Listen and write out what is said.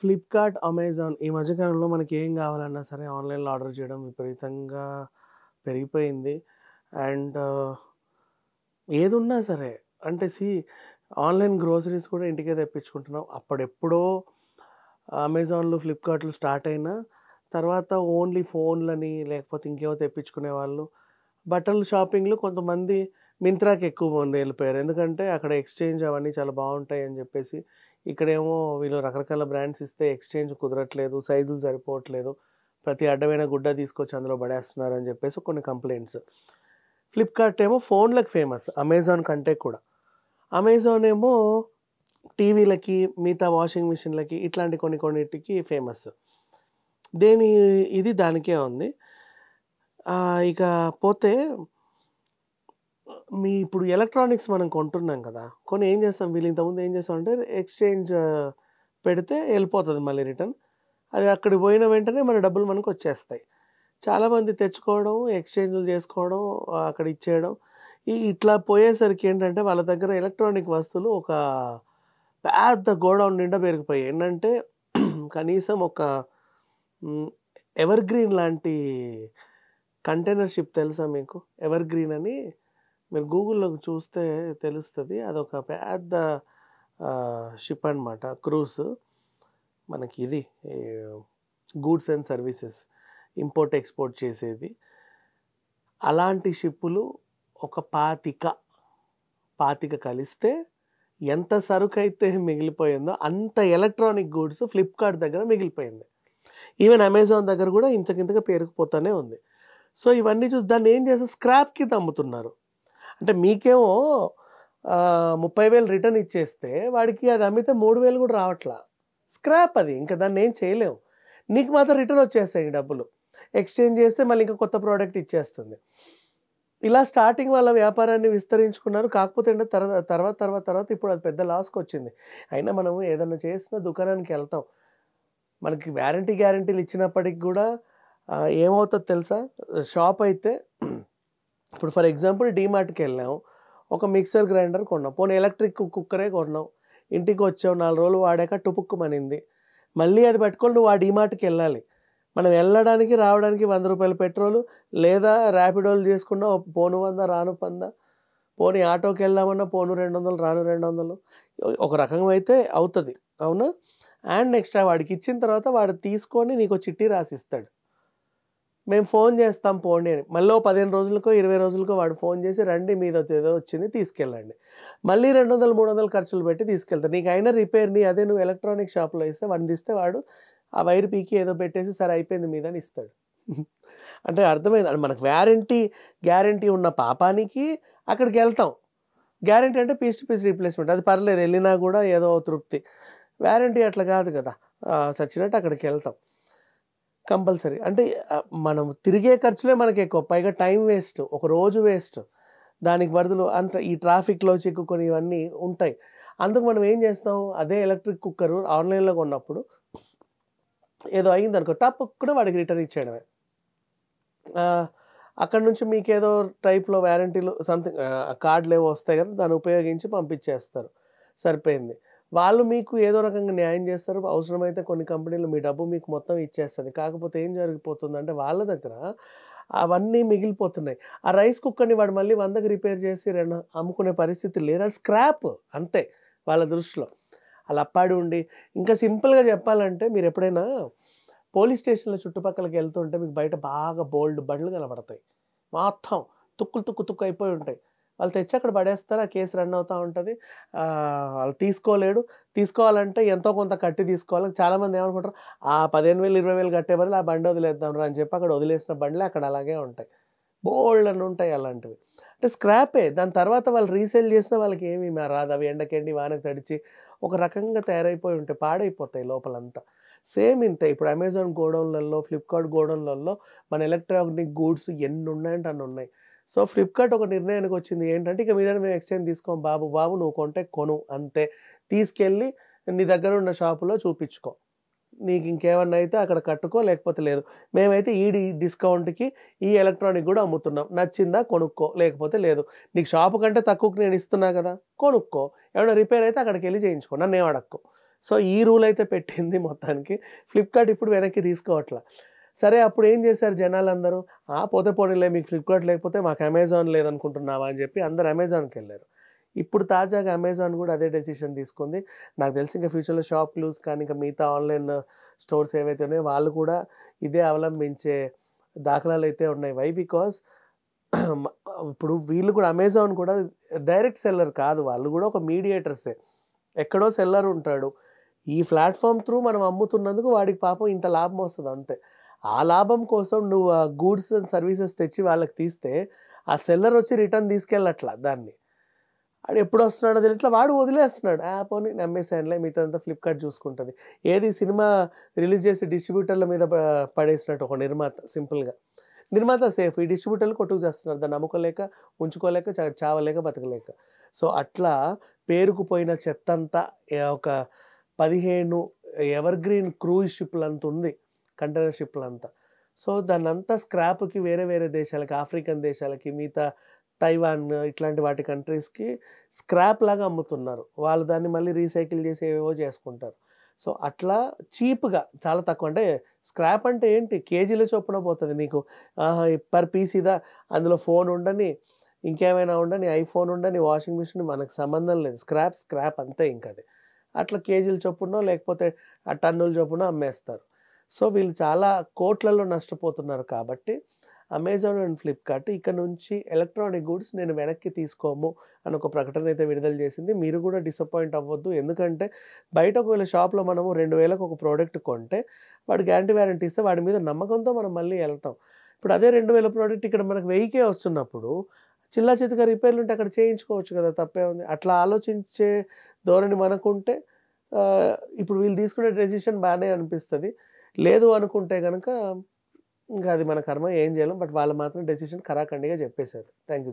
Flipkart Amazon ఈ మధ్యకాలంలో మనకి ఏం కావాలన్నా సరే ఆన్లైన్లో ఆర్డర్ చేయడం విపరీతంగా పెరిగిపోయింది అండ్ ఏదున్నా సరే అంటే సి ఆన్లైన్ గ్రోసరీస్ కూడా ఇంటికే తెప్పించుకుంటున్నాం అప్పుడెప్పుడో అమెజాన్లు ఫ్లిప్కార్ట్లు స్టార్ట్ అయినా తర్వాత ఓన్లీ ఫోన్లని లేకపోతే ఇంకేవో తెప్పించుకునే వాళ్ళు బట్టల షాపింగ్లు కొంతమంది మింత్రాకి ఎక్కువ మంది వెళ్ళిపోయారు ఎందుకంటే అక్కడ ఎక్స్చేంజ్ అవన్నీ చాలా బాగుంటాయి అని చెప్పేసి ఇక్కడేమో వీళ్ళు రకరకాల బ్రాండ్స్ ఇస్తే ఎక్స్చేంజ్ కుదరట్లేదు సైజులు సరిపోవట్లేదు ప్రతి అడ్డమైన గుడ్డ తీసుకొచ్చి అందులో పడేస్తున్నారు అని చెప్పేసి కొన్ని కంప్లైంట్స్ ఫ్లిప్కార్ట్ ఏమో ఫోన్లకు ఫేమస్ అమెజాన్ కంటే కూడా అమెజాన్ ఏమో టీవీలకి మిగతా వాషింగ్ మిషన్లకి ఇట్లాంటి కొన్ని కొన్నిటికి ఫేమస్ దేని ఇది దానికే ఉంది ఇక పోతే మీ ఇప్పుడు ఎలక్ట్రానిక్స్ మనం కొంటున్నాం కదా కొన్ని ఏం చేస్తాం వీళ్ళు ఇంతకుముందు ఏం చేస్తాం అంటే ఎక్స్చేంజ్ పెడితే వెళ్ళిపోతుంది మళ్ళీ రిటర్న్ అది అక్కడికి పోయిన వెంటనే మన డబ్బులు మనకు వచ్చేస్తాయి చాలామంది తెచ్చుకోవడం ఎక్స్చేంజ్లు చేసుకోవడం అక్కడ ఇచ్చేయడం ఈ ఇట్లా పోయేసరికి ఏంటంటే వాళ్ళ దగ్గర ఎలక్ట్రానిక్ వస్తువులు ఒక పెద్ద గోడౌన్ నిండా పెరిగిపోయాయి ఏంటంటే కనీసం ఒక ఎవర్ గ్రీన్ లాంటి కంటైనర్ షిప్ తెలుసా మీకు ఎవర్ గ్రీన్ అని మీరు గూగుల్లో చూస్తే తెలుస్తుంది అదొక పెద్ద షిప్ అనమాట క్రూస్ మనకి ఇది goods and services import export చేసేది అలాంటి షిప్పులు ఒక పాతిక పాతిక కలిస్తే ఎంత సరుకు అయితే మిగిలిపోయిందో అంత ఎలక్ట్రానిక్ గూడ్స్ ఫ్లిప్కార్ట్ దగ్గర మిగిలిపోయింది ఈవెన్ అమెజాన్ దగ్గర కూడా ఇంతకింతగా పేరుకుపోతూనే ఉంది సో ఇవన్నీ చూసి దాన్ని ఏం చేస్తే స్క్రాప్కి కింద అంటే మీకేమో ముప్పై వేలు రిటర్న్ ఇచ్చేస్తే వాడికి అది అమ్మితే మూడు వేలు కూడా రావట్లా స్క్రాప్ అది ఇంకా దాన్ని ఏం చేయలేము నీకు మాత్రం రిటర్న్ వచ్చేస్తాయి డబ్బులు ఎక్స్చేంజ్ చేస్తే మళ్ళీ ఇంకా కొత్త ప్రోడక్ట్ ఇచ్చేస్తుంది ఇలా స్టార్టింగ్ వాళ్ళ వ్యాపారాన్ని విస్తరించుకున్నారు కాకపోతే అంటే తర్వాత తర్వాత తర్వాత తర్వాత ఇప్పుడు అది పెద్ద లాస్కి వచ్చింది అయినా మనం ఏదైనా చేసిన దుకాణానికి వెళ్తాం మనకి వ్యారంటీ గ్యారంటీలు ఇచ్చినప్పటికి కూడా ఏమవుతుందో తెలుసా షాప్ అయితే ఇప్పుడు ఫర్ ఎగ్జాంపుల్ డీమార్ట్కి వెళ్ళాం ఒక మిక్సర్ గ్రైండర్ కొన్నాం పోనీ ఎలక్ట్రిక్ కుక్కరే కొన్నాం ఇంటికి వచ్చాం నాలుగు రోజులు వాడాక టుపుక్కుమనింది మళ్ళీ అది పెట్టుకొని నువ్వు ఆ డీమార్ట్కి వెళ్ళాలి మనం వెళ్ళడానికి రావడానికి వంద రూపాయలు పెట్రోలు లేదా ర్యాపిడోలు చేసుకున్నా పోను వంద రాను పంద పోనీ ఆటోకి వెళ్దామన్నా పోను రెండు వందలు రాను రెండు వందలు ఒక రకంగా అయితే అవుతుంది అవునా అండ్ నెక్స్ట్ వాడికి ఇచ్చిన తర్వాత వాడు తీసుకొని నీకు చిట్టి రాసిస్తాడు మేము ఫోన్ చేస్తాం పోండి అని మళ్ళీ పదిహేను రోజులకో ఇరవై రోజులకో వాడు ఫోన్ చేసి రండి మీద ఏదో వచ్చింది తీసుకెళ్ళండి మళ్ళీ రెండు వందలు మూడు వందలు ఖర్చులు పెట్టి తీసుకెళ్తారు నీకు అయినా రిపేర్ని అదే నువ్వు ఎలక్ట్రానిక్ షాప్లో ఇస్తే వాడిని ఇస్తే వాడు ఆ వైర్ పీకి ఏదో పెట్టేసి సరే అయిపోయింది మీదని ఇస్తాడు అంటే అర్థమైంది మనకు వ్యారంటీ గ్యారంటీ ఉన్న పాపానికి అక్కడికి వెళ్తాం గ్యారంటీ అంటే పీస్ టు పీస్ రీప్లేస్మెంట్ అది పర్లేదు వెళ్ళినా కూడా ఏదో తృప్తి వ్యారంటీ అట్లా కాదు కదా సచ్చినట్టు అక్కడికి వెళ్తాం కంపల్సరీ అంటే మనం తిరిగే ఖర్చులే మనకి ఎక్కువ పైగా టైం వేస్ట్ ఒక రోజు వేస్ట్ దానికి వరదలు అంత ఈ ట్రాఫిక్లో చిక్కుకొని ఇవన్నీ ఉంటాయి అందుకు మనం ఏం చేస్తాం అదే ఎలక్ట్రిక్ కుక్కర్ ఆన్లైన్లో కొన్నప్పుడు ఏదో అయింది అనుకో టప్ కూడా వాడికి రిటర్న్ ఇచ్చేయడమే అక్కడ నుంచి మీకు ఏదో టైప్లో వ్యారంటీలు సంథింగ్ కార్డులు ఏవో వస్తాయి కదా దాన్ని ఉపయోగించి పంపించేస్తారు సరిపోయింది వాళ్ళు మీకు ఏదో రకంగా న్యాయం చేస్తారు అవసరమైతే కొన్ని కంపెనీలు మీ డబ్బు మీకు మొత్తం ఇచ్చేస్తుంది కాకపోతే ఏం జరిగిపోతుందంటే వాళ్ళ దగ్గర అవన్నీ మిగిలిపోతున్నాయి ఆ రైస్ కుక్కర్ని వాడు మళ్ళీ వందకి రిపేర్ చేసి రెండు అమ్ముకునే పరిస్థితి లేదా స్క్రాప్ అంతే వాళ్ళ దృష్టిలో అలా అప్పాడి ఉండి ఇంకా సింపుల్గా చెప్పాలంటే మీరు ఎప్పుడైనా పోలీస్ స్టేషన్లో చుట్టుపక్కలకి వెళ్తుంటే మీకు బయట బాగా బోల్డ్ బండ్లు కనబడతాయి మొత్తం తుక్కులు తుక్కు తుక్కు అయిపోయి ఉంటాయి వాళ్ళు తెచ్చి అక్కడ పడేస్తారు ఆ కేసు రన్ అవుతూ ఉంటుంది వాళ్ళు తీసుకోలేడు తీసుకోవాలంటే ఎంతో కొంత కట్టి తీసుకోవాలి చాలామంది ఏమనుకుంటారు ఆ పదిహేను వేలు ఇరవై వేలు కట్టే బదులు ఆ బండి వదిలేద్దాం రా అని చెప్పి అక్కడ వదిలేసిన బండ్లే అక్కడ అలాగే ఉంటాయి బోల్డ్ అని ఉంటాయి అలాంటివి అంటే స్క్రాపే దాని తర్వాత వాళ్ళు రీసేల్ చేసిన వాళ్ళకి ఏమీ రాదు అవి ఎండకెండి వానకి తడిచి ఒక రకంగా తయారైపోయి ఉంటాయి పాడైపోతాయి లోపలంతా సేమ్ ఇంతే ఇప్పుడు అమెజాన్ గోడౌన్లలో ఫ్లిప్కార్ట్ గోడౌన్లలో మన ఎలక్ట్రానిక్ గూడ్స్ ఎన్ని ఉన్నాయంటే అన్ని ఉన్నాయి సో ఫ్లిప్కార్ట్ ఒక నిర్ణయానికి వచ్చింది ఏంటంటే ఇక మీద మేము ఎక్స్చేంజ్ తీసుకోం బాబు బాబు నువ్వు కొంటే కొను అంతే తీసుకెళ్ళి నీ దగ్గర ఉన్న షాపులో చూపించుకో నీకు ఇంకేమన్నా అయితే అక్కడ కట్టుకో లేకపోతే లేదు మేమైతే ఈ డిస్కౌంట్కి ఈ ఎలక్ట్రానిక్ కూడా అమ్ముతున్నాం నచ్చిందా కొనుక్కో లేకపోతే లేదు నీకు షాపు కంటే తక్కువకి నేను ఇస్తున్నా కదా కొనుక్కో ఏమైనా రిపేర్ అయితే అక్కడికి వెళ్ళి చేయించుకో నన్ను ఏమడక్కో అడక్కో సో ఈ రూల్ అయితే పెట్టింది మొత్తానికి ఫ్లిప్కార్ట్ ఇప్పుడు వెనక్కి తీసుకోవట్లా సరే అప్పుడు ఏం చేశారు జనాలందరూ ఆ పోతే పోనీలే మీకు ఫ్లిప్కార్ట్ లేకపోతే మాకు అమెజాన్ లేదనుకుంటున్నావా అని చెప్పి అందరు అమెజాన్కి వెళ్ళారు ఇప్పుడు తాజాగా అమెజాన్ కూడా అదే డెసిషన్ తీసుకుంది నాకు తెలిసి ఇంకా ఫ్యూచర్లో షాప్ క్లూస్ కానీ ఇంకా మిగతా ఆన్లైన్ స్టోర్స్ ఏవైతే ఉన్నాయో వాళ్ళు కూడా ఇదే అవలంబించే దాఖలాలు అయితే ఉన్నాయి వై బికాస్ ఇప్పుడు వీళ్ళు కూడా అమెజాన్ కూడా డైరెక్ట్ సెల్లర్ కాదు వాళ్ళు కూడా ఒక మీడియేటర్సే ఎక్కడో సెల్లర్ ఉంటాడు ఈ ప్లాట్ఫామ్ త్రూ మనం అమ్ముతున్నందుకు వాడికి పాపం ఇంత లాభం వస్తుంది అంతే ఆ లాభం కోసం నువ్వు ఆ గూడ్స్ అండ్ సర్వీసెస్ తెచ్చి వాళ్ళకి తీస్తే ఆ సెల్లర్ వచ్చి రిటర్న్ తీసుకెళ్ళట్లా దాన్ని ఆడు ఎప్పుడు వస్తున్నాడో తెలియట్లా వాడు వదిలేస్తున్నాడు ఆ పోనీ నమ్మేసానులే మిగతా అంతా ఫ్లిప్కార్ట్ చూసుకుంటుంది ఏది సినిమా రిలీజ్ చేసి డిస్ట్రిబ్యూటర్ల మీద పడేసినట్టు ఒక నిర్మాత సింపుల్గా నిర్మాత సేఫ్ ఈ డిస్ట్రిబ్యూటర్లు కొట్టుకు చేస్తున్నారు దాన్ని నమ్ముకోలేక ఉంచుకోలేక చావలేక బతకలేక సో అట్లా పేరుకుపోయిన చెత్తంతా ఒక పదిహేను ఎవర్ గ్రీన్ క్రూజ్ షిప్లంత ఉంది కంటైనర్షిప్లంతా సో దాన్ని అంతా స్క్రాప్కి వేరే వేరే దేశాలకి ఆఫ్రికన్ దేశాలకి మిగతా తైవాన్ ఇట్లాంటి వాటి కంట్రీస్కి స్క్రాప్ లాగా అమ్ముతున్నారు వాళ్ళు దాన్ని మళ్ళీ రీసైకిల్ చేసి ఏవేవో చేసుకుంటారు సో అట్లా చీప్గా చాలా తక్కువ అంటే స్క్రాప్ అంటే ఏంటి కేజీల చొప్పున పోతుంది నీకు పర్ పీస్ ఇదా అందులో ఫోన్ ఉండని ఇంకేమైనా ఉండని ఐఫోన్ ఉండని వాషింగ్ మిషన్ మనకు సంబంధం లేదు స్క్రాప్ స్క్రాప్ అంతే ఇంకా అది అట్లా కేజీల చొప్పునో లేకపోతే ఆ టన్నుల చొప్పున అమ్మేస్తారు సో వీళ్ళు చాలా కోట్లలో నష్టపోతున్నారు కాబట్టి అమెజాన్ అండ్ ఫ్లిప్కార్ట్ ఇక నుంచి ఎలక్ట్రానిక్ గూడ్స్ నేను వెనక్కి తీసుకోము అని ఒక ప్రకటన అయితే విడుదల చేసింది మీరు కూడా డిసప్పాయింట్ అవ్వద్దు ఎందుకంటే బయట ఒకవేళ షాప్లో మనము రెండు వేలకు ఒక ప్రోడక్ట్ కొంటే వాడు గ్యారంటీ వ్యారంటీ ఇస్తే వాడి మీద నమ్మకంతో మనం మళ్ళీ వెళ్తాం ఇప్పుడు అదే రెండు వేల ప్రోడక్ట్ ఇక్కడ మనకు వెయ్యికే వస్తున్నప్పుడు చిల్లా చితగా రిపేర్లు ఉంటే అక్కడ చేయించుకోవచ్చు కదా తప్పే ఉంది అట్లా ఆలోచించే ధోరణి మనకుంటే ఇప్పుడు వీళ్ళు తీసుకునే డెసిషన్ బాగానే అనిపిస్తుంది లేదు అనుకుంటే కనుక ఇంకా అది మన కర్మ ఏం చేయలేం బట్ వాళ్ళు మాత్రం డెసిషన్ కరాఖండిగా చెప్పేశారు థ్యాంక్ యూ